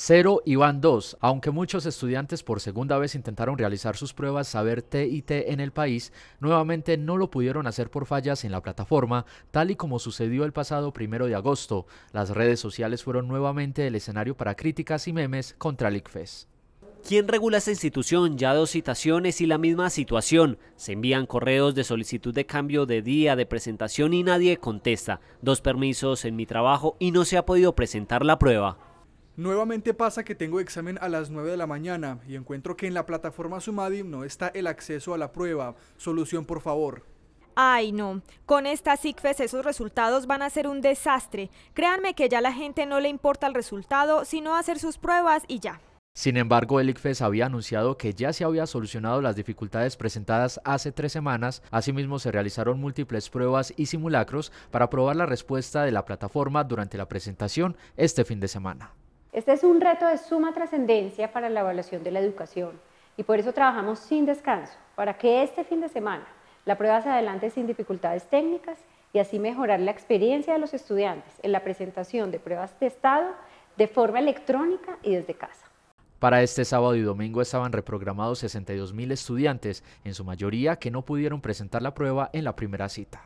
Cero y van 2. Aunque muchos estudiantes por segunda vez intentaron realizar sus pruebas Saber TIT en el país, nuevamente no lo pudieron hacer por fallas en la plataforma, tal y como sucedió el pasado primero de agosto. Las redes sociales fueron nuevamente el escenario para críticas y memes contra ICFES. ¿Quién regula esta institución? Ya dos citaciones y la misma situación. Se envían correos de solicitud de cambio de día, de presentación y nadie contesta. Dos permisos en mi trabajo y no se ha podido presentar la prueba. Nuevamente pasa que tengo examen a las 9 de la mañana y encuentro que en la plataforma Sumadim no está el acceso a la prueba. Solución, por favor. Ay, no. Con estas ICFES esos resultados van a ser un desastre. Créanme que ya la gente no le importa el resultado, sino hacer sus pruebas y ya. Sin embargo, el ICFES había anunciado que ya se había solucionado las dificultades presentadas hace tres semanas. Asimismo, se realizaron múltiples pruebas y simulacros para probar la respuesta de la plataforma durante la presentación este fin de semana. Este es un reto de suma trascendencia para la evaluación de la educación y por eso trabajamos sin descanso para que este fin de semana la prueba se adelante sin dificultades técnicas y así mejorar la experiencia de los estudiantes en la presentación de pruebas de estado de forma electrónica y desde casa. Para este sábado y domingo estaban reprogramados 62.000 estudiantes, en su mayoría que no pudieron presentar la prueba en la primera cita.